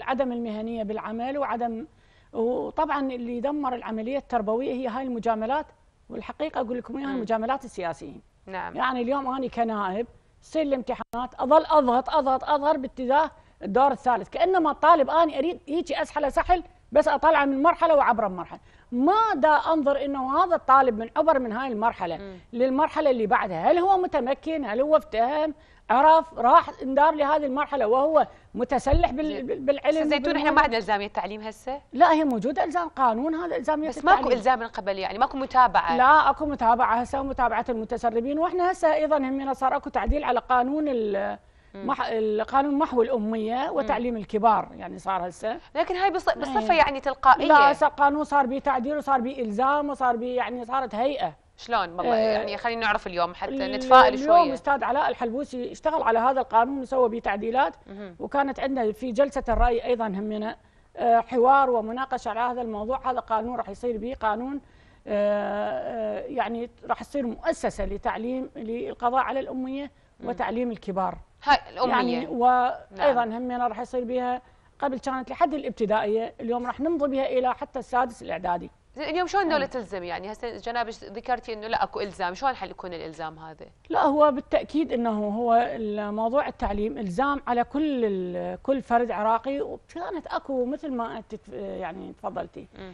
عدم المهنية بالعمل وعدم وطبعا اللي يدمر العملية التربوية هي هاي المجاملات والحقيقة أقول لكم إياها المجاملات السياسيين نعم. يعني اليوم أنا كنائب سل الامتحانات أظل أضغط أضغط أظهر باتجاه الدور الثالث كأنما الطالب أنا أريد هيك أسحله سحل بس اطلع من مرحله وعبر مرحله ما دا انظر انه هذا الطالب من عبر من هاي المرحله م. للمرحله اللي بعدها هل هو متمكن هل هو افتهم عرف راح اندار لهذه المرحله وهو متسلح بال... بالعلم زيتون احنا ما عندنا الزاميه التعليم هسه لا هي موجوده الزام قانون هذا الزاميه بس التعليم. ماكو الزام من قبل يعني ماكو متابعه لا اكو متابعه هسه ومتابعه المتسربين واحنا هسه ايضا همنا صار اكو تعديل على قانون ال مح... القانون محو الاميه وتعليم الكبار يعني صار هسه لكن هاي بص... إيه. بصفه يعني تلقائيه لا قانون صار به تعديل وصار به الزام وصار به يعني صارت هيئه شلون والله إيه. يعني خلينا نعرف اليوم حتى نتفائل شويه اليوم استاذ علاء الحلبوسي اشتغل على هذا القانون وسوى به تعديلات وكانت عندنا في جلسه الراي ايضا همنا آه، حوار ومناقشه على هذا الموضوع هذا قانون راح يصير به قانون آه، آه، يعني راح تصير مؤسسه لتعليم للقضاء على الاميه وتعليم الكبار هاي الاميه يعني نعم. وايضا نعم. همنا راح يصير بها قبل كانت لحد الابتدائيه اليوم راح نمضي بها الى حتى السادس الاعدادي اليوم شلون دوله يعني. تلزم يعني هسه جناب ذكرتي انه لا اكو الزام شلون حل يكون الالزام هذا لا هو بالتاكيد انه هو موضوع التعليم الزام على كل كل فرد عراقي وكانت اكو مثل ما انت يعني تفضلتي